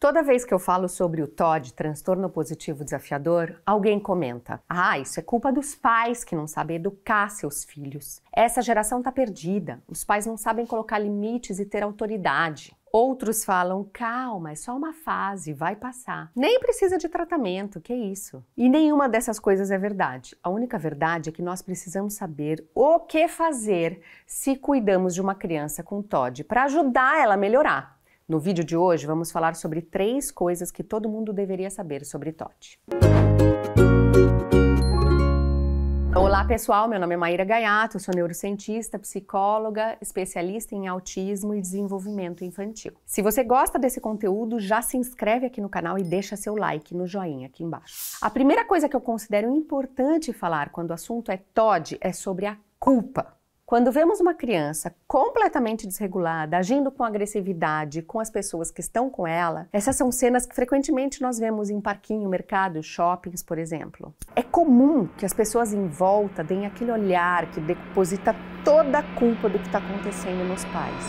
Toda vez que eu falo sobre o TOD, transtorno positivo desafiador, alguém comenta: "Ah, isso é culpa dos pais que não sabem educar seus filhos. Essa geração tá perdida. Os pais não sabem colocar limites e ter autoridade." Outros falam: calma, é só uma fase, vai passar. Nem precisa de tratamento, que isso. E nenhuma dessas coisas é verdade. A única verdade é que nós precisamos saber o que fazer se cuidamos de uma criança com TOD para ajudar ela a melhorar. No vídeo de hoje, vamos falar sobre três coisas que todo mundo deveria saber sobre TOT. Olá pessoal, meu nome é Maíra Gaiato, sou neurocientista, psicóloga, especialista em autismo e desenvolvimento infantil. Se você gosta desse conteúdo, já se inscreve aqui no canal e deixa seu like no joinha aqui embaixo. A primeira coisa que eu considero importante falar quando o assunto é TOD é sobre a culpa. Quando vemos uma criança completamente desregulada, agindo com agressividade com as pessoas que estão com ela, essas são cenas que frequentemente nós vemos em parquinho, mercado, shoppings, por exemplo. É comum que as pessoas em volta deem aquele olhar que deposita toda a culpa do que está acontecendo nos pais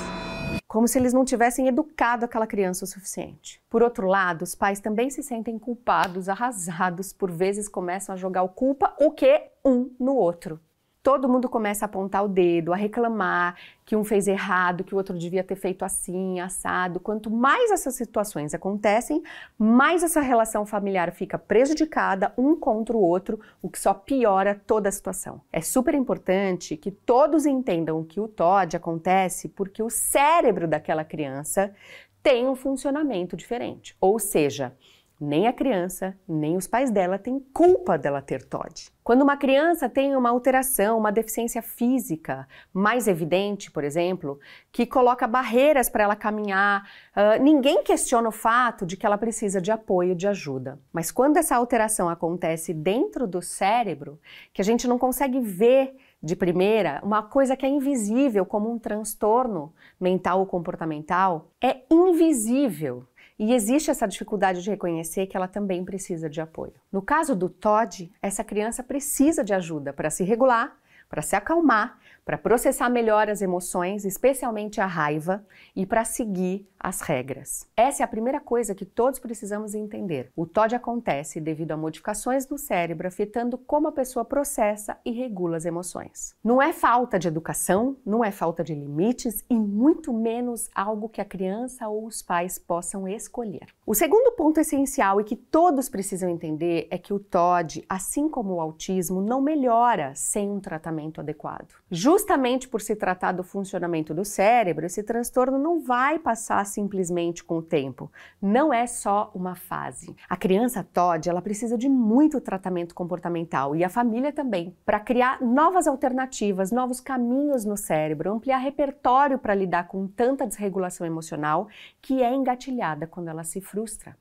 como se eles não tivessem educado aquela criança o suficiente. Por outro lado, os pais também se sentem culpados, arrasados, por vezes começam a jogar o culpa, o que um no outro todo mundo começa a apontar o dedo, a reclamar que um fez errado, que o outro devia ter feito assim, assado. Quanto mais essas situações acontecem, mais essa relação familiar fica prejudicada um contra o outro, o que só piora toda a situação. É super importante que todos entendam que o TOD acontece porque o cérebro daquela criança tem um funcionamento diferente. Ou seja, nem a criança, nem os pais dela têm culpa dela ter TOD. Quando uma criança tem uma alteração, uma deficiência física mais evidente, por exemplo, que coloca barreiras para ela caminhar, uh, ninguém questiona o fato de que ela precisa de apoio, de ajuda. Mas quando essa alteração acontece dentro do cérebro, que a gente não consegue ver de primeira, uma coisa que é invisível como um transtorno mental ou comportamental, é invisível e existe essa dificuldade de reconhecer que ela também precisa de apoio. No caso do Todd, essa criança precisa de ajuda para se regular para se acalmar, para processar melhor as emoções, especialmente a raiva, e para seguir as regras. Essa é a primeira coisa que todos precisamos entender. O TOD acontece devido a modificações no cérebro afetando como a pessoa processa e regula as emoções. Não é falta de educação, não é falta de limites e muito menos algo que a criança ou os pais possam escolher. O segundo ponto essencial e que todos precisam entender é que o TOD, assim como o autismo, não melhora sem um tratamento tratamento adequado. Justamente por se tratar do funcionamento do cérebro, esse transtorno não vai passar simplesmente com o tempo. Não é só uma fase. A criança Todd, ela precisa de muito tratamento comportamental e a família também, para criar novas alternativas, novos caminhos no cérebro, ampliar repertório para lidar com tanta desregulação emocional que é engatilhada quando ela se frustra.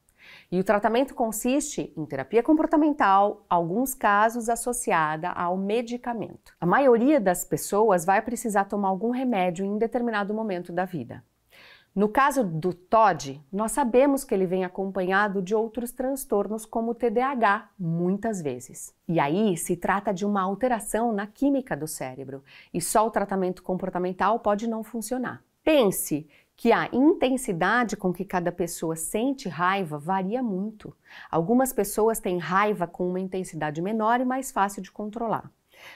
E o tratamento consiste em terapia comportamental, alguns casos associada ao medicamento. A maioria das pessoas vai precisar tomar algum remédio em determinado momento da vida. No caso do TOD, nós sabemos que ele vem acompanhado de outros transtornos como o TDAH, muitas vezes. E aí se trata de uma alteração na química do cérebro, e só o tratamento comportamental pode não funcionar. Pense que a intensidade com que cada pessoa sente raiva varia muito. Algumas pessoas têm raiva com uma intensidade menor e mais fácil de controlar.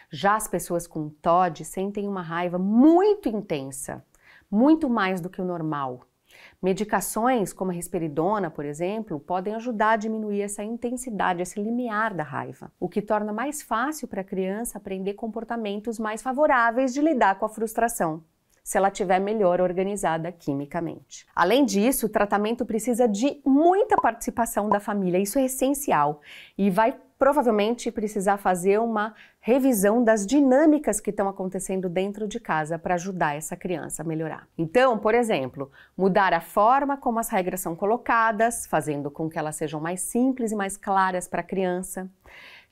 Já as pessoas com TOD sentem uma raiva muito intensa, muito mais do que o normal. Medicações como a risperidona, por exemplo, podem ajudar a diminuir essa intensidade, esse limiar da raiva, o que torna mais fácil para a criança aprender comportamentos mais favoráveis de lidar com a frustração se ela tiver melhor organizada quimicamente. Além disso, o tratamento precisa de muita participação da família, isso é essencial e vai provavelmente precisar fazer uma revisão das dinâmicas que estão acontecendo dentro de casa para ajudar essa criança a melhorar. Então, por exemplo, mudar a forma como as regras são colocadas, fazendo com que elas sejam mais simples e mais claras para a criança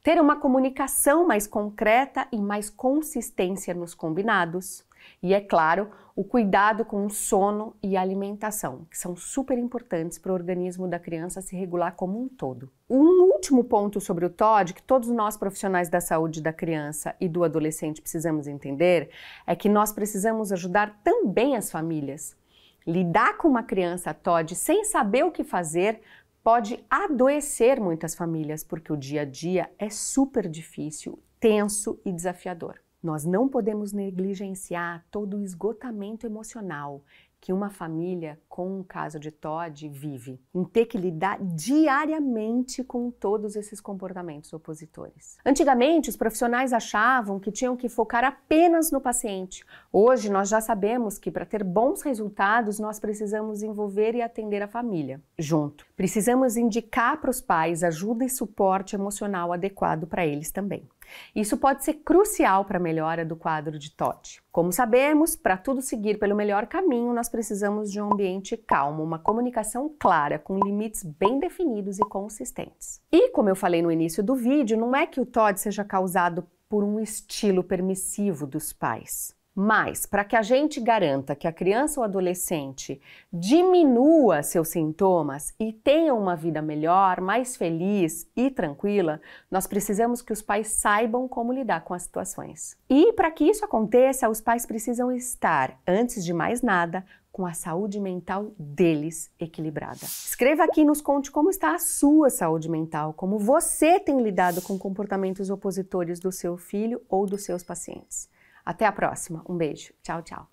ter uma comunicação mais concreta e mais consistência nos combinados, e é claro, o cuidado com o sono e a alimentação, que são super importantes para o organismo da criança se regular como um todo. Um último ponto sobre o TOD que todos nós profissionais da saúde da criança e do adolescente precisamos entender é que nós precisamos ajudar também as famílias. Lidar com uma criança TOD sem saber o que fazer pode adoecer muitas famílias, porque o dia a dia é super difícil, tenso e desafiador. Nós não podemos negligenciar todo o esgotamento emocional que uma família com um caso de TOD vive, em ter que lidar diariamente com todos esses comportamentos opositores. Antigamente, os profissionais achavam que tinham que focar apenas no paciente. Hoje, nós já sabemos que para ter bons resultados, nós precisamos envolver e atender a família junto. Precisamos indicar para os pais ajuda e suporte emocional adequado para eles também. Isso pode ser crucial para a melhora do quadro de Todd. Como sabemos, para tudo seguir pelo melhor caminho, nós precisamos de um ambiente calmo, uma comunicação clara, com limites bem definidos e consistentes. E como eu falei no início do vídeo, não é que o Todd seja causado por um estilo permissivo dos pais. Mas, para que a gente garanta que a criança ou adolescente diminua seus sintomas e tenha uma vida melhor, mais feliz e tranquila, nós precisamos que os pais saibam como lidar com as situações. E, para que isso aconteça, os pais precisam estar, antes de mais nada, com a saúde mental deles equilibrada. Escreva aqui e nos conte como está a sua saúde mental, como você tem lidado com comportamentos opositores do seu filho ou dos seus pacientes. Até a próxima. Um beijo. Tchau, tchau.